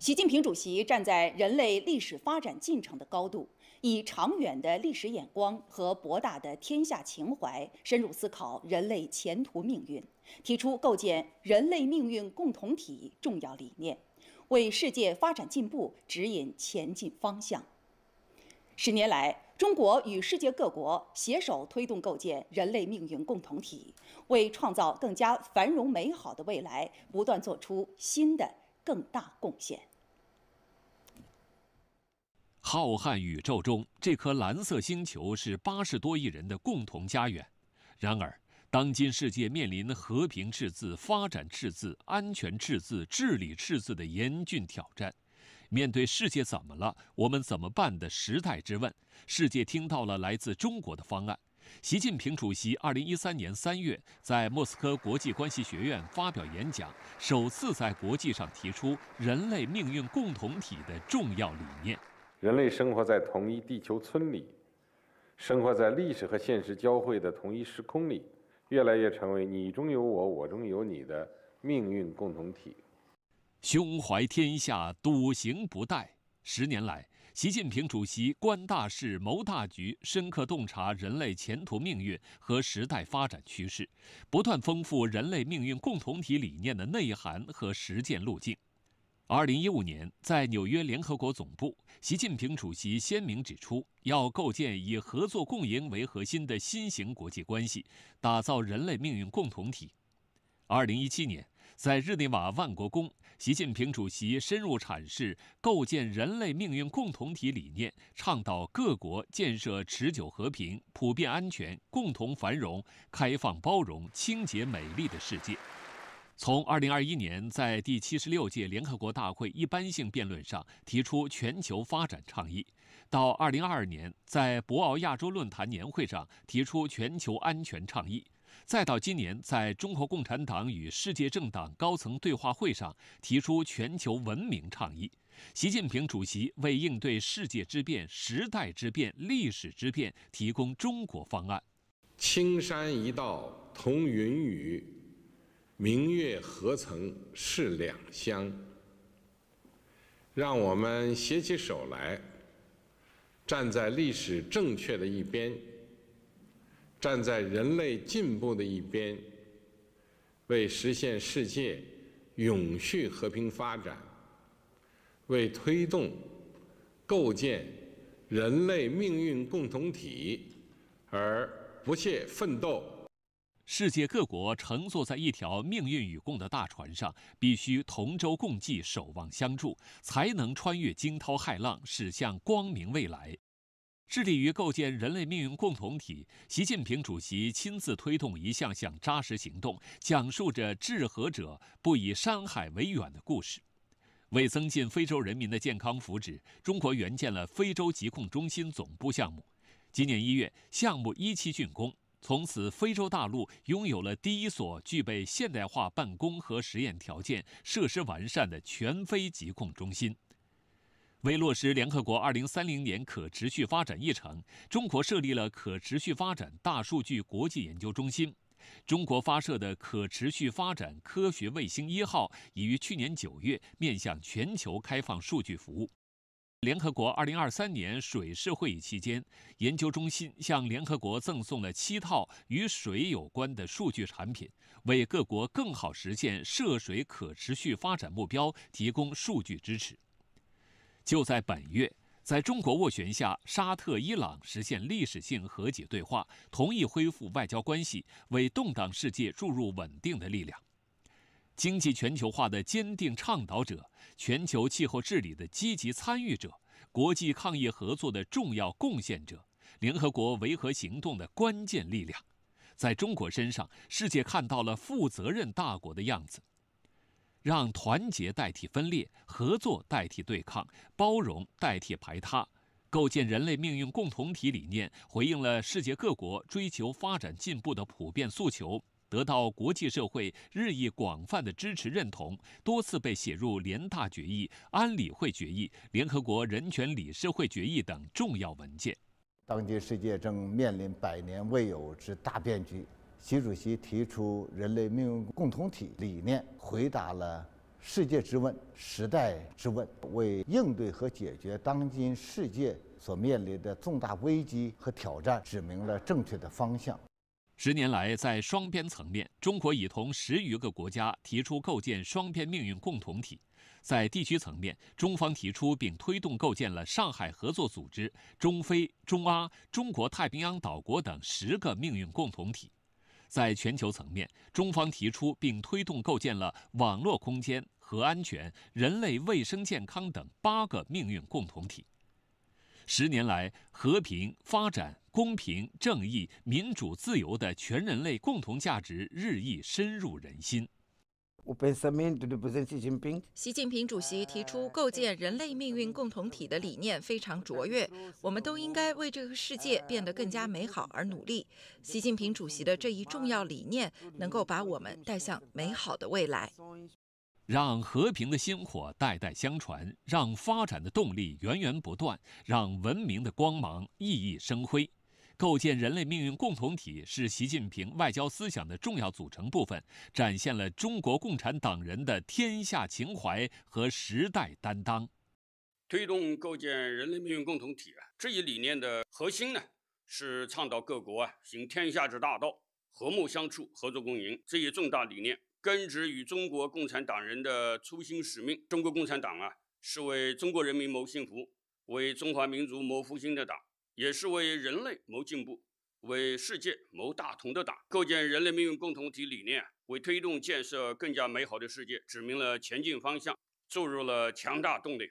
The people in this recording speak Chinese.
习近平主席站在人类历史发展进程的高度，以长远的历史眼光和博大的天下情怀，深入思考人类前途命运，提出构建人类命运共同体重要理念，为世界发展进步指引前进方向。十年来，中国与世界各国携手推动构建人类命运共同体，为创造更加繁荣美好的未来，不断做出新的更大贡献。浩瀚宇宙中，这颗蓝色星球是八十多亿人的共同家园。然而，当今世界面临和平赤字、发展赤字、安全赤字、治理赤字的严峻挑战。面对世界怎么了，我们怎么办的时代之问，世界听到了来自中国的方案。习近平主席二零一三年三月在莫斯科国际关系学院发表演讲，首次在国际上提出人类命运共同体的重要理念。人类生活在同一地球村里，生活在历史和现实交汇的同一时空里，越来越成为你中有我、我中有你的命运共同体。胸怀天下，笃行不怠。十年来，习近平主席观大势、谋大局，深刻洞察人类前途命运和时代发展趋势，不断丰富人类命运共同体理念的内涵和实践路径。二零一五年，在纽约联合国总部，习近平主席鲜明指出，要构建以合作共赢为核心的新型国际关系，打造人类命运共同体。二零一七年，在日内瓦万国宫，习近平主席深入阐释构建人类命运共同体理念，倡导各国建设持久和平、普遍安全、共同繁荣、开放包容、清洁美丽的世界。从二零二一年在第七十六届联合国大会一般性辩论上提出全球发展倡议，到二零二二年在博鳌亚洲论坛年会上提出全球安全倡议，再到今年在中国共产党与世界政党高层对话会上提出全球文明倡议，习近平主席为应对世界之变、时代之变、历史之变提供中国方案。青山一道同云雨。明月何曾是两乡？让我们携起手来，站在历史正确的一边，站在人类进步的一边，为实现世界永续和平发展，为推动构建人类命运共同体而不懈奋斗。世界各国乘坐在一条命运与共的大船上，必须同舟共济、守望相助，才能穿越惊涛骇浪，驶向光明未来。致力于构建人类命运共同体，习近平主席亲自推动一项项扎实行动，讲述着“治和者不以山海为远”的故事。为增进非洲人民的健康福祉，中国援建了非洲疾控中心总部项目。今年一月，项目一期竣工。从此，非洲大陆拥有了第一所具备现代化办公和实验条件、设施完善的全非疾控中心。为落实联合国2030年可持续发展议程，中国设立了可持续发展大数据国际研究中心。中国发射的可持续发展科学卫星一号已于去年9月面向全球开放数据服务。联合国2023年水事会议期间，研究中心向联合国赠送了七套与水有关的数据产品，为各国更好实现涉水可持续发展目标提供数据支持。就在本月，在中国斡旋下，沙特、伊朗实现历史性和解对话，同意恢复外交关系，为动荡世界注入稳定的力量。经济全球化的坚定倡导者，全球气候治理的积极参与者，国际抗疫合作的重要贡献者，联合国维和行动的关键力量，在中国身上，世界看到了负责任大国的样子。让团结代替分裂，合作代替对抗，包容代替排他，构建人类命运共同体理念，回应了世界各国追求发展进步的普遍诉求。得到国际社会日益广泛的支持认同，多次被写入联大决议、安理会决议、联合国人权理事会决议等重要文件。当今世界正面临百年未有之大变局，习主席提出人类命运共同体理念，回答了世界之问、时代之问，为应对和解决当今世界所面临的重大危机和挑战，指明了正确的方向。十年来，在双边层面，中国已同十余个国家提出构建双边命运共同体；在地区层面，中方提出并推动构建了上海合作组织、中非、中阿、中国太平洋岛国等十个命运共同体；在全球层面，中方提出并推动构建了网络空间、核安全、人类卫生健康等八个命运共同体。十年来，和平、发展、公平、正义、民主、自由的全人类共同价值日益深入人心。习近平主席提出构建人类命运共同体的理念非常卓越，我们都应该为这个世界变得更加美好而努力。习近平主席的这一重要理念能够把我们带向美好的未来。让和平的星火代代相传，让发展的动力源源不断，让文明的光芒熠熠生辉。构建人类命运共同体是习近平外交思想的重要组成部分，展现了中国共产党人的天下情怀和时代担当。推动构建人类命运共同体啊，这一理念的核心呢，是倡导各国啊行天下之大道，和睦相处，合作共赢这一重大理念。根植于中国共产党人的初心使命。中国共产党啊，是为中国人民谋幸福、为中华民族谋复兴的党，也是为人类谋进步、为世界谋大同的党。构建人类命运共同体理念，为推动建设更加美好的世界，指明了前进方向，注入了强大动力。